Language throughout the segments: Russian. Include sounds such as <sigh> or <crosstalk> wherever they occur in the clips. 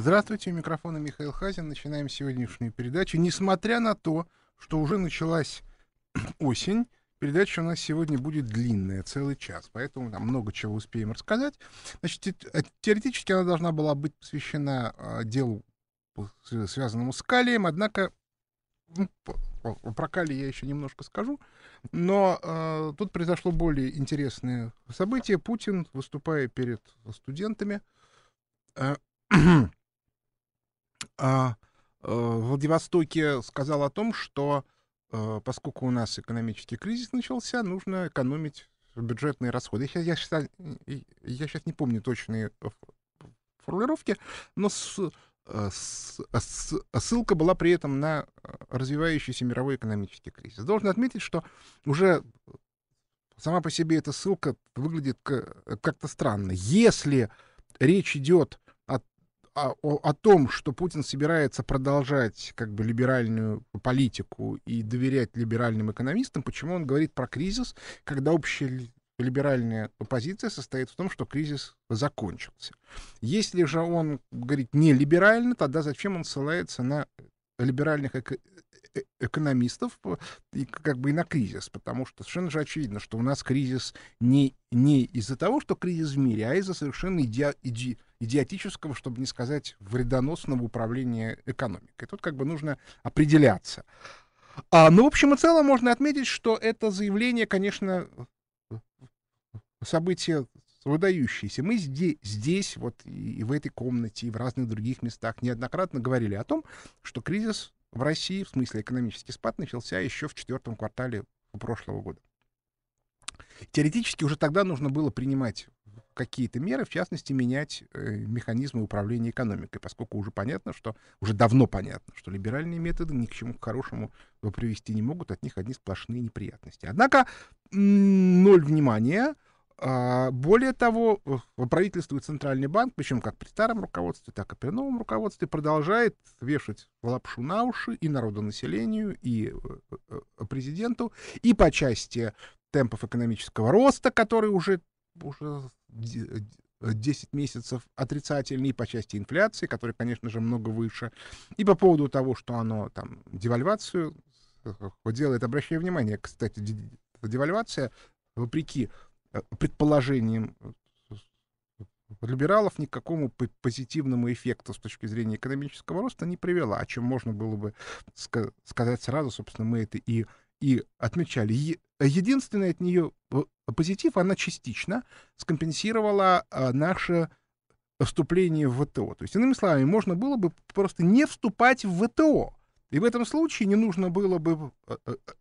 Здравствуйте, у микрофона Михаил Хазин. Начинаем сегодняшнюю передачу. Несмотря на то, что уже началась <clears throat> осень, передача у нас сегодня будет длинная, целый час, поэтому там много чего успеем рассказать. Значит, э, теоретически она должна была быть посвящена а, делу, связанному с калием, однако ну, про Кали я еще немножко скажу, но э, тут произошло более интересное событие. Путин, выступая перед студентами, э, <clears throat> А, э, в Владивостоке сказал о том, что э, поскольку у нас экономический кризис начался, нужно экономить бюджетные расходы. Я, я, сейчас, э, я сейчас не помню точные формулировки, но с, с, с, ссылка была при этом на развивающийся мировой экономический кризис. Должен отметить, что уже сама по себе эта ссылка выглядит как-то странно. Если речь идет о, о том, что Путин собирается продолжать как бы либеральную политику и доверять либеральным экономистам, почему он говорит про кризис, когда общая либеральная позиция состоит в том, что кризис закончился. Если же он говорит не либерально, тогда зачем он ссылается на либеральных Э, экономистов э, и как бы и на кризис, потому что совершенно же очевидно, что у нас кризис не, не из-за того, что кризис в мире, а из-за совершенно иди, иди, идиотического, чтобы не сказать вредоносного управления экономикой. Тут как бы нужно определяться. А, ну, в общем и целом, можно отметить, что это заявление, конечно, э, событие выдающиеся. Мы здесь, здесь вот и в этой комнате, и в разных других местах неоднократно говорили о том, что кризис в России, в смысле экономический спад, начался еще в четвертом квартале прошлого года. Теоретически уже тогда нужно было принимать какие-то меры, в частности, менять э, механизмы управления экономикой, поскольку уже понятно, что уже давно понятно, что либеральные методы ни к чему хорошему привести не могут, от них одни сплошные неприятности. Однако ноль внимания — а, более того, правительство и Центральный банк, причем как при старом руководстве, так и при новом руководстве, продолжает вешать лапшу на уши и народонаселению, и э, э, э, президенту, и по части темпов экономического роста, который уже, уже 10 месяцев отрицательный по части инфляции, которая, конечно же, много выше, и по поводу того, что оно там девальвацию делает. обращая внимание, кстати, девальвация, вопреки Э, предположениям э, либералов ни к какому позитивному эффекту с точки зрения экономического роста не привела, о чем можно было бы сказать сразу, собственно, мы это и, и отмечали. Единственное от нее э, позитив, она частично скомпенсировала наше вступление в ВТО. То есть, иными словами, можно было бы просто не вступать в ВТО. И в этом случае не нужно было бы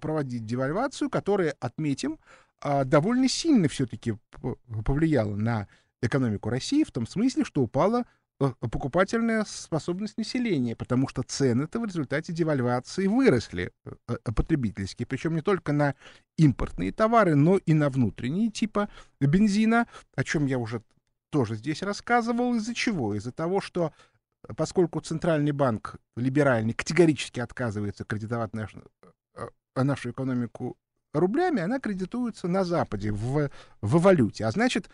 проводить девальвацию, которая, отметим, а, довольно сильно все-таки повлияло на экономику России в том смысле, что упала э, покупательная способность населения, потому что цены-то в результате девальвации выросли э, э, потребительские, причем не только на импортные товары, но и на внутренние типа бензина, о чем я уже тоже здесь рассказывал, из-за чего? Из-за того, что поскольку Центральный банк либеральный категорически отказывается кредитовать нашу нашу экономику рублями, она кредитуется на Западе в, в валюте. А значит,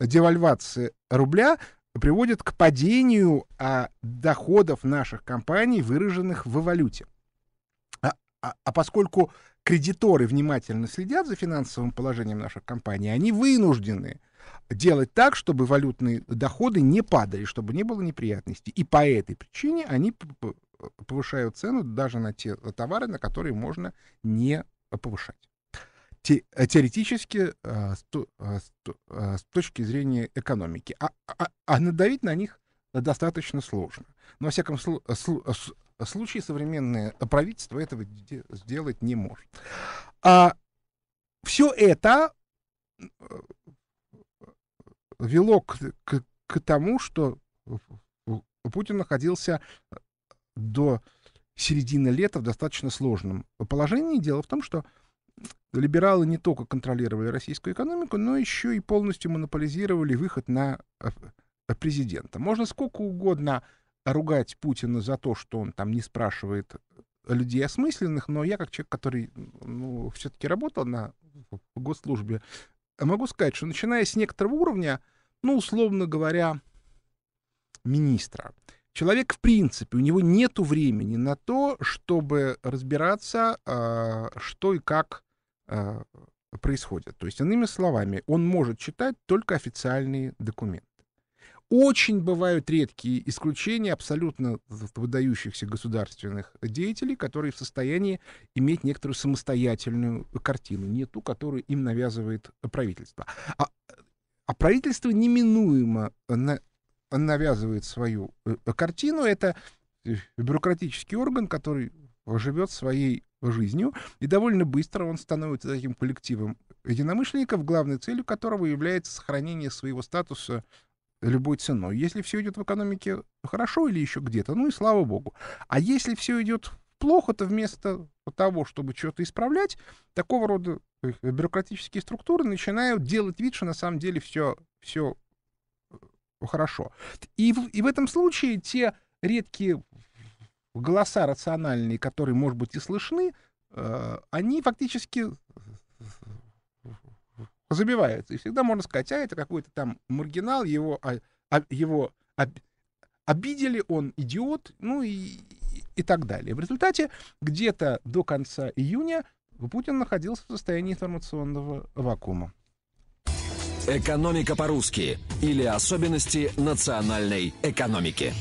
девальвация рубля приводит к падению а, доходов наших компаний, выраженных в валюте. А, а, а поскольку кредиторы внимательно следят за финансовым положением наших компаний, они вынуждены делать так, чтобы валютные доходы не падали, чтобы не было неприятностей. И по этой причине они повышают цену даже на те товары, на которые можно не повышать. Те, э, теоретически, э, сто, э, э, с точки зрения экономики. А, а, а надавить на них достаточно сложно. Но, во всяком случае, современное правительство этого сделать не может. А все это вело к, к, к тому, что Путин находился до середина лета в достаточно сложном положении. Дело в том, что либералы не только контролировали российскую экономику, но еще и полностью монополизировали выход на э, э, президента. Можно сколько угодно ругать Путина за то, что он там не спрашивает людей осмысленных, но я как человек, который ну, все-таки работал на госслужбе, могу сказать, что начиная с некоторого уровня, ну, условно говоря, министра, Человек, в принципе, у него нет времени на то, чтобы разбираться, а, что и как а, происходит. То есть, иными словами, он может читать только официальные документы. Очень бывают редкие исключения абсолютно выдающихся государственных деятелей, которые в состоянии иметь некоторую самостоятельную картину, не ту, которую им навязывает правительство. А, а правительство неминуемо на, навязывает свою э, э, картину. Это э, бюрократический орган, который живет своей жизнью, и довольно быстро он становится таким коллективом единомышленников, главной целью которого является сохранение своего статуса любой ценой. Если все идет в экономике хорошо или еще где-то, ну и слава богу. А если все идет плохо, то вместо того, чтобы что-то исправлять, такого рода бюрократические структуры начинают делать вид, что на самом деле все, все хорошо. И в, и в этом случае те редкие голоса рациональные, которые, может быть, и слышны, э, они фактически забиваются. И всегда можно сказать, а это какой-то там маргинал, его, а, а, его об, обидели, он идиот, ну и, и так далее. В результате где-то до конца июня Путин находился в состоянии информационного вакуума. Экономика по-русски или особенности национальной экономики.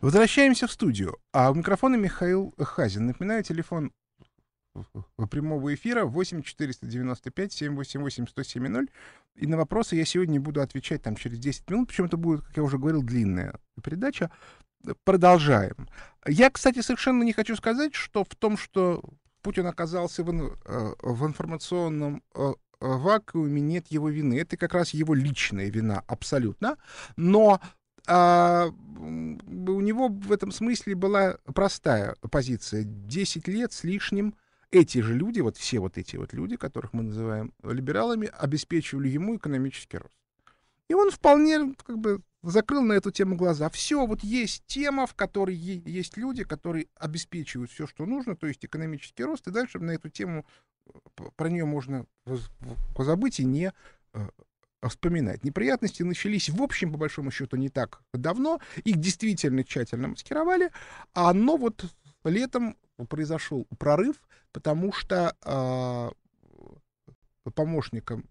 Возвращаемся в студию. А у микрофона Михаил Хазин. Напоминаю, телефон прямого эфира 8 495 788 1070. И на вопросы я сегодня буду отвечать там через 10 минут. Причем это будет, как я уже говорил, длинная передача. Продолжаем. Я, кстати, совершенно не хочу сказать, что в том, что Путин оказался в, э, в информационном э, Э, вакууме нет его вины. Это как раз его личная вина, абсолютно. Но а, у него в этом смысле была простая позиция. десять лет с лишним эти же люди, вот все вот эти вот люди, которых мы называем либералами, обеспечивали ему экономический рост. И он вполне как бы закрыл на эту тему глаза. Все, вот есть тема, в которой есть люди, которые обеспечивают все, что нужно, то есть экономический рост, и дальше на эту тему про нее можно позабыть и не э, вспоминать. Неприятности начались, в общем, по большому счету, не так давно. Их действительно тщательно маскировали. А но вот летом произошел прорыв, потому что а, помощником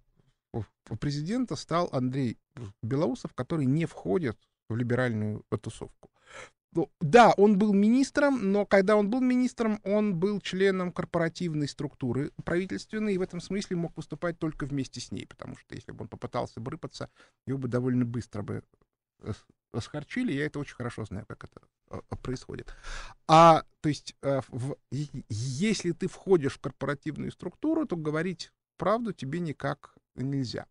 президента стал Андрей Белоусов, который не входит в либеральную тусовку. Ну, да, он был министром, но когда он был министром, он был членом корпоративной структуры правительственной, и в этом смысле мог выступать только вместе с ней, потому что если бы он попытался бы рыпаться, его бы довольно быстро бы э, расхорчили, я это очень хорошо знаю, как это э, э, происходит. А, то есть, в, если ты входишь в корпоративную структуру, то говорить правду тебе никак нельзя.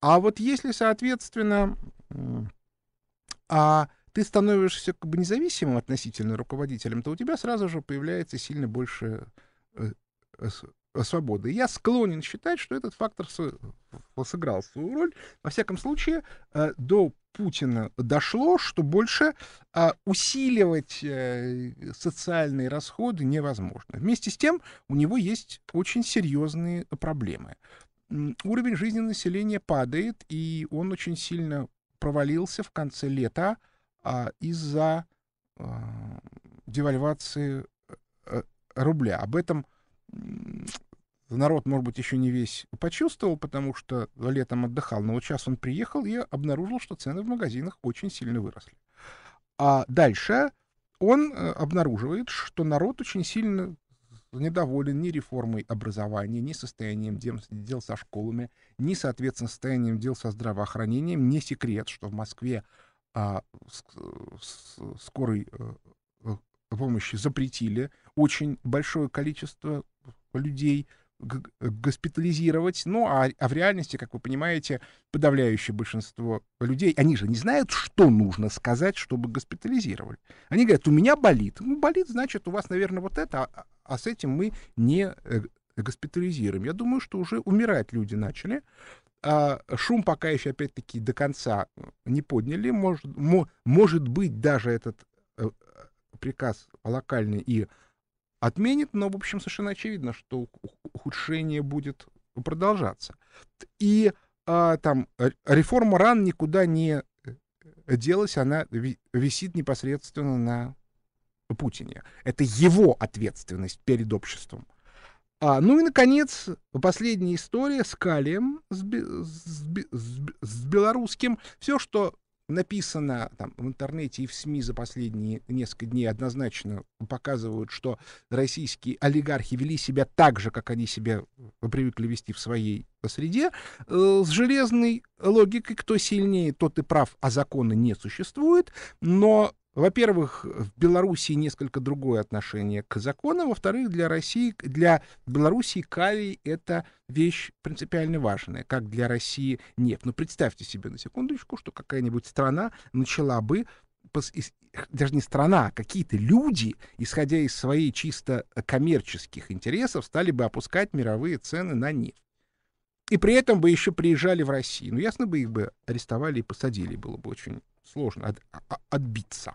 А вот если, соответственно, а ты становишься как бы независимым относительно руководителем, то у тебя сразу же появляется сильно больше э, э, э, свободы. Я склонен считать, что этот фактор сыграл свою роль. Во всяком случае, до Путина дошло, что больше а, усиливать социальные расходы невозможно. Вместе с тем, у него есть очень серьезные проблемы. Уровень жизни населения падает, и он очень сильно провалился в конце лета а, из-за а, девальвации э, рубля. Об этом народ, может быть, еще не весь почувствовал, потому что летом отдыхал, но вот сейчас он приехал и обнаружил, что цены в магазинах очень сильно выросли. А дальше он э, обнаруживает, что народ очень сильно недоволен ни реформой образования, ни состоянием дел, дел со школами, ни, соответственно, состоянием дел со здравоохранением. Не секрет, что в Москве а, с э, э, скорой э, помощи запретили очень большое количество людей госпитализировать. Ну, а, а в реальности, как вы понимаете, подавляющее большинство людей, они же не знают, что нужно сказать, чтобы госпитализировали. Они говорят, у меня болит. Ну, болит, значит, у вас, наверное, вот это, а, а, а с этим мы не госпитализируем. Я думаю, что уже умирать люди начали. А, шум пока еще, опять-таки, до конца не подняли. Может, может быть, даже этот э, приказ локальный и отменит, но, в общем, совершенно очевидно, что ухудшение будет продолжаться. И а, там реформа ран никуда не делась, она висит непосредственно на Путине. Это его ответственность перед обществом. А, ну и, наконец, последняя история с Калием, с, с, с, с белорусским. Все, что написано там, в интернете и в СМИ за последние несколько дней однозначно показывают, что российские олигархи вели себя так же, как они себя привыкли вести в своей среде. Э, с железной логикой, кто сильнее, тот и прав, а закона не существует. Но во-первых, в Белоруссии несколько другое отношение к закону. Во-вторых, для России, для Белоруссии калий — это вещь принципиально важная, как для России нефть. Но ну, представьте себе на секундочку, что какая-нибудь страна начала бы даже не страна, а какие-то люди, исходя из своих чисто коммерческих интересов, стали бы опускать мировые цены на нефть. И при этом бы еще приезжали в Россию. Ну, ясно бы, их бы арестовали и посадили, было бы очень сложно от, а, а, отбиться.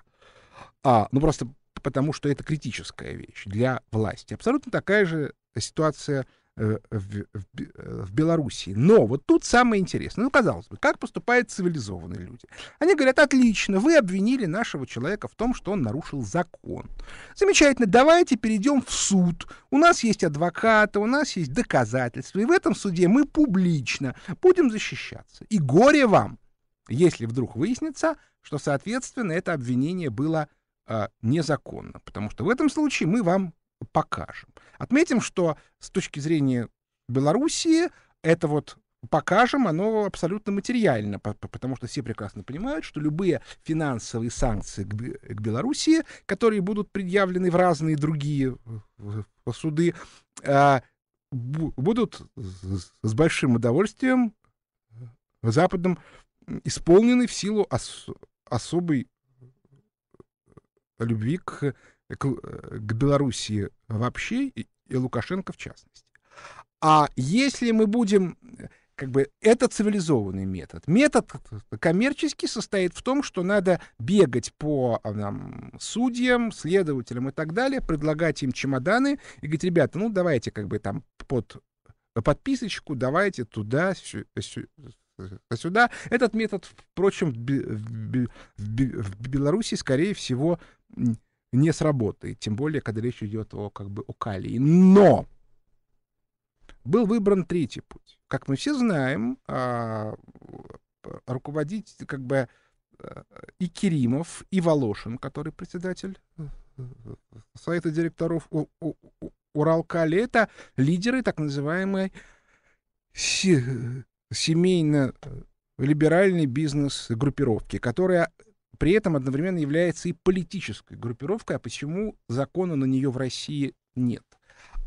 А, ну, просто потому что это критическая вещь для власти. Абсолютно такая же ситуация э, в, в, э, в Белоруссии. Но вот тут самое интересное. Ну, казалось бы, как поступают цивилизованные люди? Они говорят, отлично, вы обвинили нашего человека в том, что он нарушил закон. Замечательно, давайте перейдем в суд. У нас есть адвокаты, у нас есть доказательства. И в этом суде мы публично будем защищаться. И горе вам! если вдруг выяснится, что, соответственно, это обвинение было э, незаконно. Потому что в этом случае мы вам покажем. Отметим, что с точки зрения Белоруссии это вот покажем, оно абсолютно материально, потому что все прекрасно понимают, что любые финансовые санкции к Белоруссии, которые будут предъявлены в разные другие э, суды, а, будут с большим удовольствием э, западным исполнены в силу ос особой любви к, к, к Белоруссии вообще и, и Лукашенко в частности. А если мы будем, как бы, это цивилизованный метод. Метод коммерческий состоит в том, что надо бегать по там, судьям, следователям и так далее, предлагать им чемоданы и говорить, ребята, ну давайте как бы там под подписочку, давайте туда, сю, Э, сюда. Этот метод, впрочем, в, Беларуси, скорее всего, не сработает, тем более, когда речь идет о, как бы, о калии. Но был выбран третий путь. Как мы все знаем, а, э, руководить как бы э, и Керимов, и Волошин, который председатель совета директоров Уралкали, это лидеры так называемой семейно э, либеральный бизнес-группировки, которая при этом одновременно является и политической группировкой, а почему закона на нее в России нет.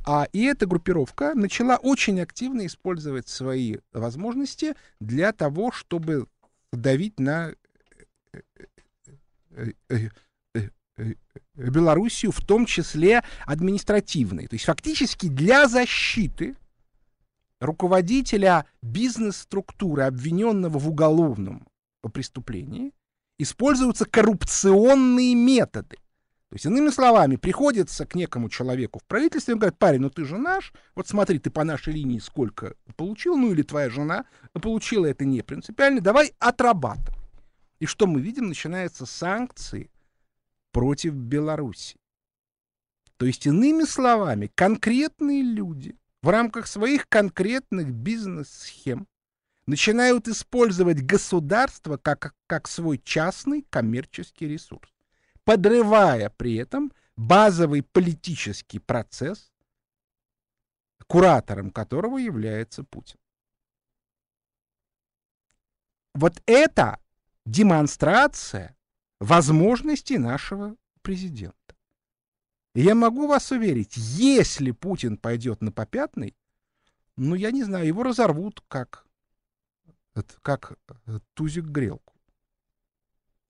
А и эта группировка начала очень активно использовать свои возможности для того, чтобы давить на э, э, Белоруссию, в том числе административной. То есть фактически для защиты руководителя бизнес-структуры, обвиненного в уголовном преступлении, используются коррупционные методы. То есть, иными словами, приходится к некому человеку в правительстве, он говорит, парень, ну ты же наш, вот смотри, ты по нашей линии сколько получил, ну или твоя жена получила, это не принципиально, давай отрабатывай. И что мы видим? Начинаются санкции против Беларуси. То есть, иными словами, конкретные люди в рамках своих конкретных бизнес-схем начинают использовать государство как, как свой частный коммерческий ресурс, подрывая при этом базовый политический процесс, куратором которого является Путин. Вот это демонстрация возможностей нашего президента я могу вас уверить, если Путин пойдет на попятный, ну, я не знаю, его разорвут как, как э, тузик грелку.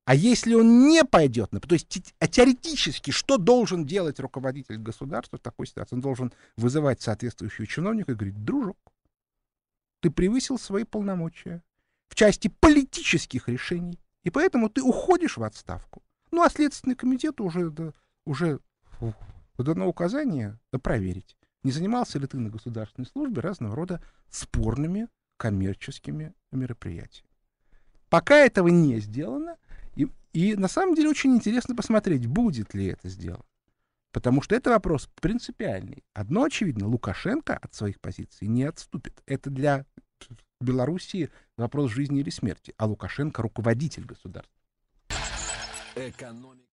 А если он не пойдет, на то есть а теоретически, что должен делать руководитель государства в такой ситуации? Он должен вызывать соответствующего чиновника и говорить, дружок, ты превысил свои полномочия в части политических решений, и поэтому ты уходишь в отставку. Ну, а Следственный комитет уже, да, уже дано указание проверить, не занимался ли ты на государственной службе разного рода спорными коммерческими мероприятиями. Пока этого не сделано, и, и на самом деле очень интересно посмотреть, будет ли это сделано. Потому что это вопрос принципиальный. Одно очевидно, Лукашенко от своих позиций не отступит. Это для Белоруссии вопрос жизни или смерти. А Лукашенко руководитель государства. Экономика.